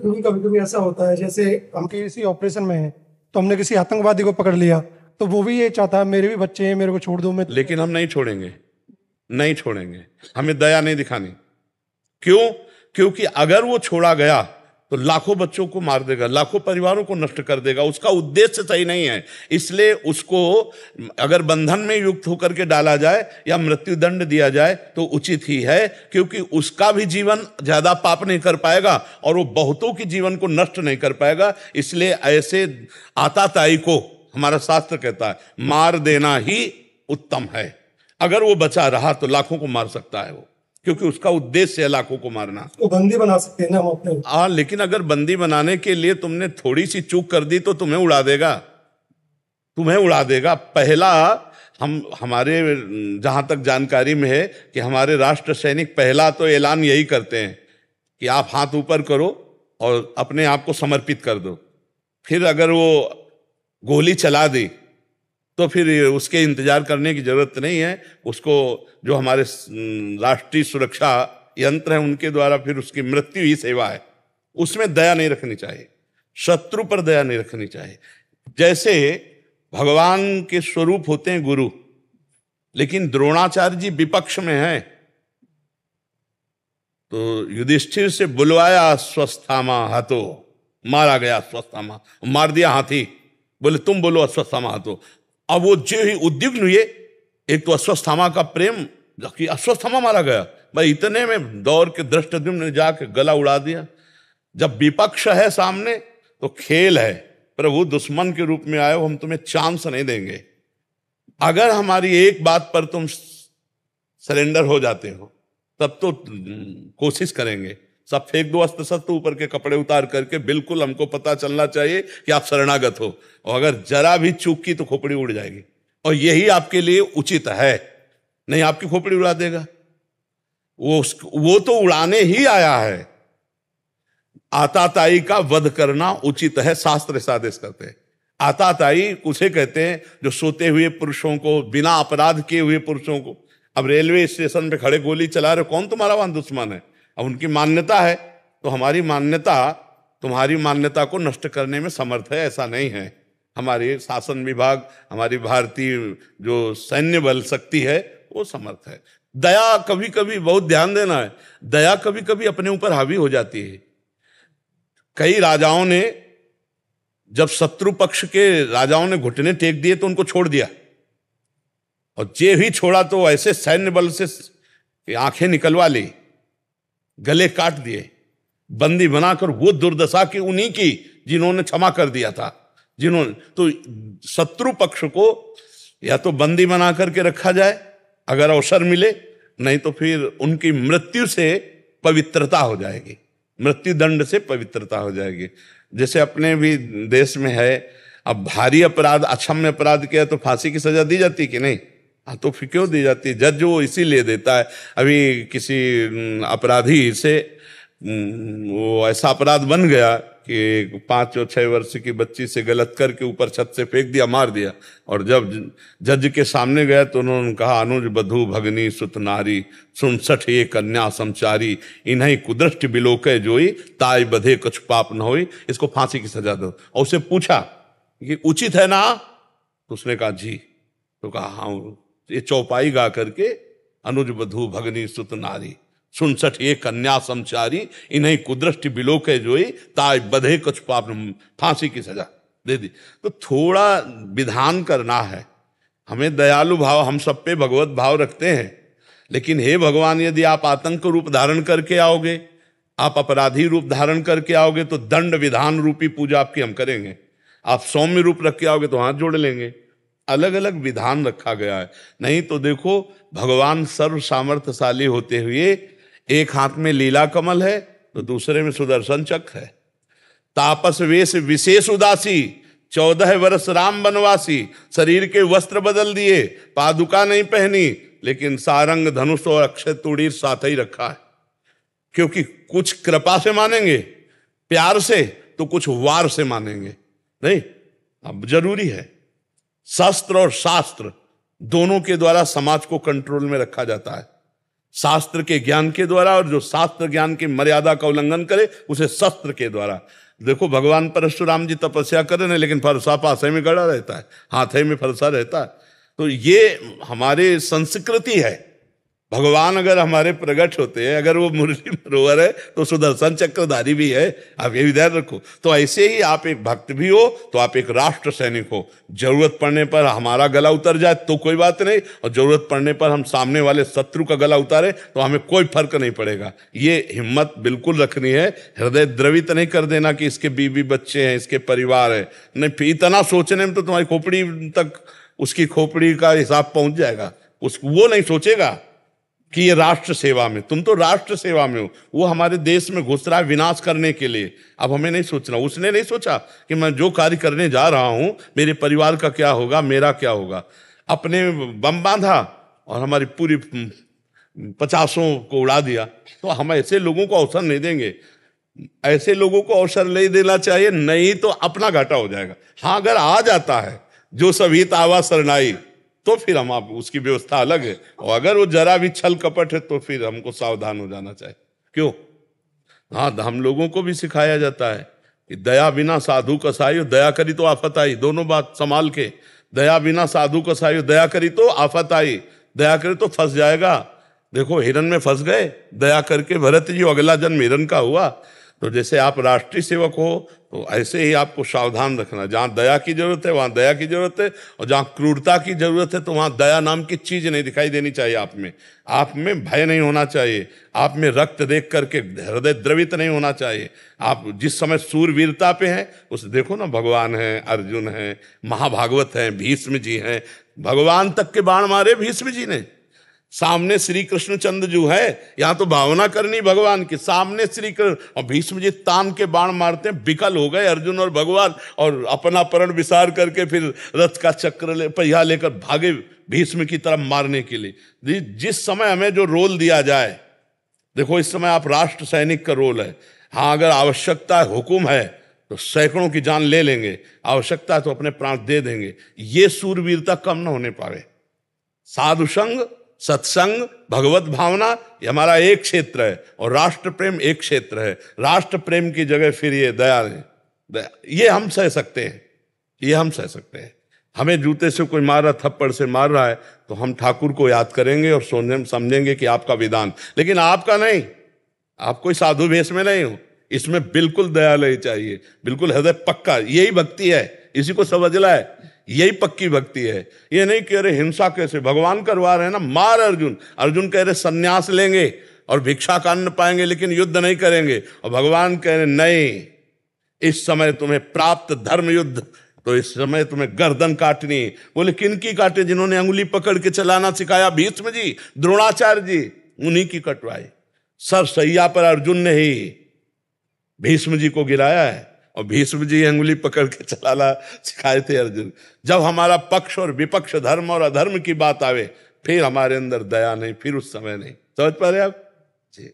क्योंकि कभी कभी ऐसा होता है जैसे हम किसी ऑपरेशन में हैं तो हमने किसी आतंकवादी को पकड़ लिया तो वो भी ये चाहता है मेरे भी बच्चे हैं मेरे को छोड़ दो मैं तो लेकिन हम नहीं छोड़ेंगे नहीं छोड़ेंगे हमें दया नहीं दिखानी क्यों क्योंकि अगर वो छोड़ा गया तो लाखों बच्चों को मार देगा लाखों परिवारों को नष्ट कर देगा उसका उद्देश्य सही नहीं है इसलिए उसको अगर बंधन में युक्त होकर के डाला जाए या मृत्यु दंड दिया जाए तो उचित ही है क्योंकि उसका भी जीवन ज्यादा पाप नहीं कर पाएगा और वो बहुतों के जीवन को नष्ट नहीं कर पाएगा इसलिए ऐसे आताताई को हमारा शास्त्र कहता है मार देना ही उत्तम है अगर वो बचा रहा तो लाखों को मार सकता है वो क्योंकि उसका उद्देश्य है लाखों को मारना तो बंदी बना सकते हैं ना हम अपने हाँ लेकिन अगर बंदी बनाने के लिए तुमने थोड़ी सी चूक कर दी तो तुम्हें उड़ा देगा तुम्हें उड़ा देगा पहला हम हमारे जहां तक जानकारी में है कि हमारे राष्ट्र सैनिक पहला तो ऐलान यही करते हैं कि आप हाथ ऊपर करो और अपने आप को समर्पित कर दो फिर अगर वो गोली चला दी तो फिर उसके इंतजार करने की जरूरत नहीं है उसको जो हमारे राष्ट्रीय सुरक्षा यंत्र है उनके द्वारा फिर उसकी मृत्यु ही सेवा है उसमें दया नहीं रखनी चाहिए शत्रु पर दया नहीं रखनी चाहिए जैसे भगवान के स्वरूप होते हैं गुरु लेकिन द्रोणाचार्य जी विपक्ष में है तो युधिष्ठिर से बुलवाया स्वस्थामा हाथो मारा गया स्वस्थामा मार दिया हाथी बोले तुम बोलो अस्वस्थामा हाथो अब वो जो ही उद्विग्न हुए एक तो अश्वस्थामा का प्रेम कि अश्वस्थामा मारा गया भाई इतने में दौड़ के दृष्ट ने जाके गला उड़ा दिया जब विपक्ष है सामने तो खेल है प्रभु दुश्मन के रूप में आयो हम तुम्हें चांस नहीं देंगे अगर हमारी एक बात पर तुम सरेंडर हो जाते हो तब तो कोशिश करेंगे सब फेंक दो अस्त्र शस्त्र ऊपर के कपड़े उतार करके बिल्कुल हमको पता चलना चाहिए कि आप शरणागत हो और अगर जरा भी चूक की तो खोपड़ी उड़ जाएगी और यही आपके लिए उचित है नहीं आपकी खोपड़ी उड़ा देगा वो वो तो उड़ाने ही आया है आताताई का वध करना उचित है शास्त्र आदेश करते हैं आताताई उसे कहते हैं जो सोते हुए पुरुषों को बिना अपराध किए हुए पुरुषों को अब रेलवे स्टेशन पे खड़े गोली चला रहे कौन तुम्हारा वहां दुश्मन है अब उनकी मान्यता है तो हमारी मान्यता तुम्हारी मान्यता को नष्ट करने में समर्थ है ऐसा नहीं है हमारे शासन विभाग हमारी भारतीय जो सैन्य बल शक्ति है वो समर्थ है दया कभी कभी बहुत ध्यान देना है दया कभी कभी अपने ऊपर हावी हो जाती है कई राजाओं ने जब शत्रु पक्ष के राजाओं ने घुटने टेक दिए तो उनको छोड़ दिया और जे भी छोड़ा तो ऐसे सैन्य बल से आंखें निकलवा ली गले काट दिए बंदी बनाकर वो दुर्दशा की उन्हीं की जिन्होंने क्षमा कर दिया था जिन्होंने तो शत्रु पक्ष को या तो बंदी बना करके रखा जाए अगर अवसर मिले नहीं तो फिर उनकी मृत्यु से पवित्रता हो जाएगी मृत्यु दंड से पवित्रता हो जाएगी जैसे अपने भी देश में है अब भारी अपराध अक्षम्य अपराध किया तो फांसी की सजा दी जाती कि नहीं हाँ तो फिर क्यों दी जाती है जज वो इसीलिए देता है अभी किसी अपराधी से वो ऐसा अपराध बन गया कि पाँच और छः वर्ष की बच्ची से गलत करके ऊपर छत से फेंक दिया मार दिया और जब जज के सामने गया तो उन्होंने कहा अनुज बधु भगनी सुतनारी सुनसठ ये कन्या समचारी इन्हें कुदृष्ट बिलोक जोई ताय बधे कुछ पाप न होई इसको फांसी की सजा दो और उसे पूछा कि उचित है ना तो उसने कहा जी तो कहा हाँ ये चौपाई गा करके अनुज बधु भगनी सुत नारी सुनसठ ये कन्या समचारी इन्हें कुदृष्टि बिलोक जोई ताज बधे कुछ पाप फांसी की सजा दे दी तो थोड़ा विधान करना है हमें दयालु भाव हम सब पे भगवत भाव रखते हैं लेकिन हे भगवान यदि आप आतंक रूप धारण करके आओगे आप अपराधी रूप धारण करके आओगे तो दंड विधान रूपी पूजा आपकी हम करेंगे आप सौम्य रूप रख के आओगे तो हाथ जोड़ लेंगे अलग अलग विधान रखा गया है नहीं तो देखो भगवान सर्व सामर्थ्यशाली होते हुए एक हाथ में लीला कमल है तो दूसरे में सुदर्शन चक्र है तापस वेश विशेष उदासी चौदह वर्ष राम बनवासी शरीर के वस्त्र बदल दिए पादुका नहीं पहनी लेकिन सारंग धनुष और अक्षय तुड़ीर साथ ही रखा है क्योंकि कुछ कृपा से मानेंगे प्यार से तो कुछ वार से मानेंगे नहीं अब जरूरी है शस्त्र और शास्त्र दोनों के द्वारा समाज को कंट्रोल में रखा जाता है शास्त्र के ज्ञान के द्वारा और जो शास्त्र ज्ञान की मर्यादा का उल्लंघन करे उसे शस्त्र के द्वारा देखो भगवान परशुराम जी तपस्या कर रहे हैं लेकिन फरसा पास में गड़ा रहता है हाथे में फरसा रहता है तो ये हमारे संस्कृति है भगवान अगर हमारे प्रकट होते हैं अगर वो मुरली मरोवर है तो सुदर्शन चक्रधारी भी है आप ये भी ध्यान रखो तो ऐसे ही आप एक भक्त भी हो तो आप एक राष्ट्र सैनिक हो जरूरत पड़ने पर हमारा गला उतर जाए तो कोई बात नहीं और जरूरत पड़ने पर हम सामने वाले शत्रु का गला उतारे तो हमें कोई फर्क नहीं पड़ेगा ये हिम्मत बिल्कुल रखनी है हृदय द्रवित नहीं कर देना कि इसके बीवी बच्चे हैं इसके परिवार है नहीं इतना सोचने में तो तुम्हारी खोपड़ी तक उसकी खोपड़ी का हिसाब पहुंच जाएगा उस वो नहीं सोचेगा कि ये राष्ट्र सेवा में तुम तो राष्ट्र सेवा में हो वो हमारे देश में घुस रहा है विनाश करने के लिए अब हमें नहीं सोचना उसने नहीं सोचा कि मैं जो कार्य करने जा रहा हूँ मेरे परिवार का क्या होगा मेरा क्या होगा अपने बम बांधा और हमारी पूरी हम्म, पचासों को उड़ा दिया तो हम ऐसे लोगों को अवसर नहीं देंगे ऐसे लोगों को अवसर नहीं देना चाहिए नहीं तो अपना घाटा हो जाएगा हाँ अगर आ जाता है जो सभी तावा सरनाई तो फिर हम आप उसकी व्यवस्था अलग है और अगर वो जरा भी छल कपट है तो फिर हमको सावधान हो जाना चाहिए क्यों हाँ हम लोगों को भी सिखाया जाता है कि दया बिना साधु कसाई दया करी तो आफत आई दोनों बात संभाल के दया बिना साधु कसाई दया करी तो आफत आई दया करे तो फंस जाएगा देखो हिरन में फंस गए दया करके भरत जी अगला जन्म हिरन का हुआ तो जैसे आप राष्ट्रीय सेवक हो तो ऐसे ही आपको सावधान रखना जहाँ दया की जरूरत है वहाँ दया की जरूरत है और जहाँ क्रूरता की जरूरत है तो वहाँ दया नाम की चीज नहीं दिखाई देनी चाहिए आप में आप में भय नहीं होना चाहिए आप में रक्त देख करके हृदय द्रवित नहीं होना चाहिए आप जिस समय सूरवीरता पे हैं उस देखो ना भगवान हैं अर्जुन हैं महाभागवत हैं भीष्म जी हैं भगवान तक के बाण मारे भीष्म जी ने सामने श्री कृष्णचंद्र जो है यहां तो भावना करनी भगवान की सामने श्री कृष्ण और भीष्म जी तान के बाण मारते हैं बिकल हो गए अर्जुन और भगवान और अपना परण विसार करके फिर रथ का चक्र ले पहिया लेकर भागे भीष्म की तरफ मारने के लिए जिस समय हमें जो रोल दिया जाए देखो इस समय आप राष्ट्र सैनिक का रोल है हाँ अगर आवश्यकता है हुक्म है तो सैकड़ों की जान ले लेंगे आवश्यकता है तो अपने प्राण दे देंगे ये सूरवीरता कम ना होने पावे साधु संग सत्संग भगवत भावना ये हमारा एक क्षेत्र है और राष्ट्र प्रेम एक क्षेत्र है राष्ट्र प्रेम की जगह फिर ये दया है दया ये हम सह सकते हैं ये हम सह सकते हैं हमें जूते से कोई मार रहा थप्पड़ से मार रहा है तो हम ठाकुर को याद करेंगे और सोने समझेंगे कि आपका विधान लेकिन आपका नहीं आप कोई साधु भेष में नहीं हो इसमें बिल्कुल दया नहीं चाहिए बिल्कुल हृदय पक्का यही भक्ति है इसी को समझला है यही पक्की भक्ति है ये नहीं कह रहे हिंसा कैसे भगवान करवा रहे हैं ना मार अर्जुन अर्जुन कह रहे संन्यास लेंगे और भिक्षा का अन्न पाएंगे लेकिन युद्ध नहीं करेंगे और भगवान कह रहे नहीं इस समय तुम्हें प्राप्त धर्म युद्ध तो इस समय तुम्हें गर्दन काटनी बोले किन की काटे जिन्होंने अंगुली पकड़ के चलाना सिखाया भीष्म जी द्रोणाचार्य जी उन्हीं की कटवाई सर सैया पर अर्जुन ने ही भीष्म जी को गिराया है और भीष्म जी अंगुली पकड़ के चलाना सिखाए थे अर्जुन जब हमारा पक्ष और विपक्ष धर्म और अधर्म की बात आवे फिर हमारे अंदर दया नहीं फिर उस समय नहीं समझ पा रहे आप जी